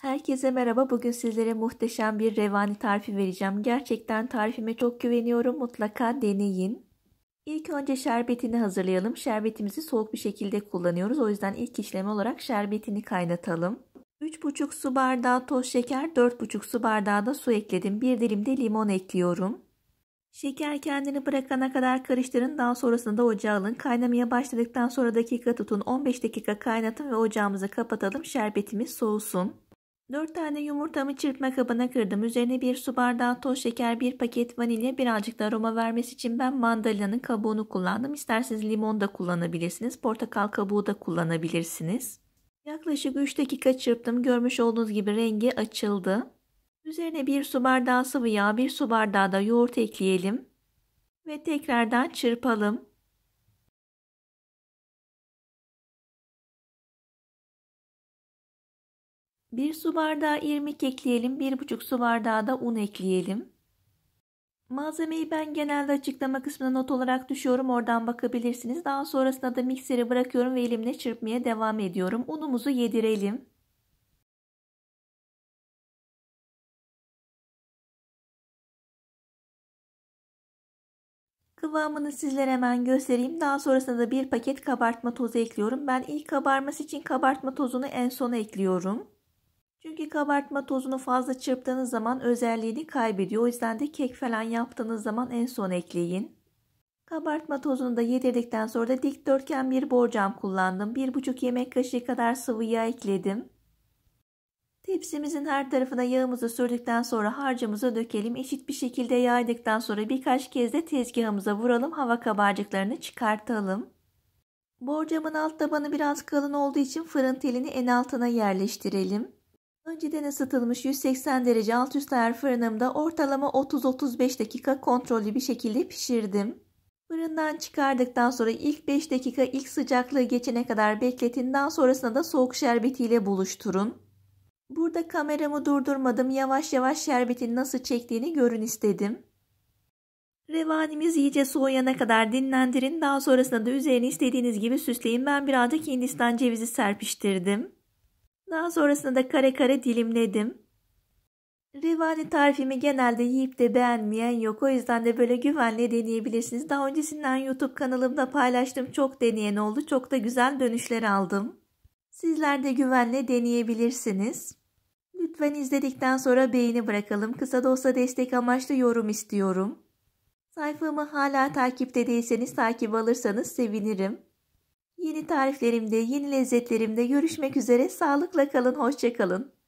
Herkese merhaba. Bugün sizlere muhteşem bir revani tarifi vereceğim. Gerçekten tarifime çok güveniyorum. Mutlaka deneyin. İlk önce şerbetini hazırlayalım. Şerbetimizi soğuk bir şekilde kullanıyoruz. O yüzden ilk işlem olarak şerbetini kaynatalım. 3,5 su bardağı toz şeker, 4,5 su bardağı da su ekledim. Bir dilim de limon ekliyorum. Şeker kendini bırakana kadar karıştırın. Daha sonrasında ocağa alın. Kaynamaya başladıktan sonra dakika tutun. 15 dakika kaynatın ve ocağımızı kapatalım. Şerbetimiz soğusun. 4 tane yumurtamı çırpma kabına kırdım. Üzerine bir su bardağı toz şeker, bir paket vanilya, birazcık da aroma vermesi için ben mandalina'nın kabuğunu kullandım. İsterseniz limon da kullanabilirsiniz. Portakal kabuğu da kullanabilirsiniz. Yaklaşık 3 dakika çırptım. Görmüş olduğunuz gibi rengi açıldı. Üzerine bir su bardağı sıvı yağ, bir su bardağı da yoğurt ekleyelim. Ve tekrardan çırpalım. 1 su bardağı irmik ekleyelim. 1,5 su bardağı da un ekleyelim. Malzemeyi ben genelde açıklama kısmına not olarak düşüyorum. Oradan bakabilirsiniz. Daha sonrasında da mikseri bırakıyorum ve elimle çırpmaya devam ediyorum. Unumuzu yedirelim. Kıvamını sizlere hemen göstereyim. Daha sonrasında da bir paket kabartma tozu ekliyorum. Ben ilk kabarması için kabartma tozunu en sona ekliyorum. Çünkü kabartma tozunu fazla çırptığınız zaman özelliğini kaybediyor. O yüzden de kek falan yaptığınız zaman en son ekleyin. Kabartma tozunu da yedirdikten sonra da dikdörtgen bir borcam kullandım. 1,5 yemek kaşığı kadar sıvı yağ ekledim. Tepsimizin her tarafına yağımızı sürdükten sonra harcımızı dökelim. Eşit bir şekilde yaydıktan sonra birkaç kez de tezgahımıza vuralım. Hava kabarcıklarını çıkartalım. Borcamın alt tabanı biraz kalın olduğu için fırın telini en altına yerleştirelim. Önceden ısıtılmış 180 derece alt üst ayar fırınımda ortalama 30-35 dakika kontrollü bir şekilde pişirdim. Fırından çıkardıktan sonra ilk 5 dakika ilk sıcaklığı geçene kadar bekletin. Daha sonrasında da soğuk şerbetiyle buluşturun. Burada kameramı durdurmadım. Yavaş yavaş şerbetin nasıl çektiğini görün istedim. Revanimiz iyice soğuyana kadar dinlendirin. Daha sonrasında da üzerini istediğiniz gibi süsleyin. Ben birazcık Hindistan cevizi serpiştirdim. Daha sonrasında da kare kare dilimledim. Rivani tarifimi genelde yiyip de beğenmeyen yok. O yüzden de böyle güvenle deneyebilirsiniz. Daha öncesinden YouTube kanalımda paylaştım. Çok deneyen oldu. Çok da güzel dönüşler aldım. Sizler de güvenle deneyebilirsiniz. Lütfen izledikten sonra beğeni bırakalım. Kısa da olsa destek amaçlı yorum istiyorum. Sayfamı hala takipte değilseniz takip alırsanız sevinirim. Yeni tariflerimde, yeni lezzetlerimde görüşmek üzere. Sağlıkla kalın, hoşça kalın.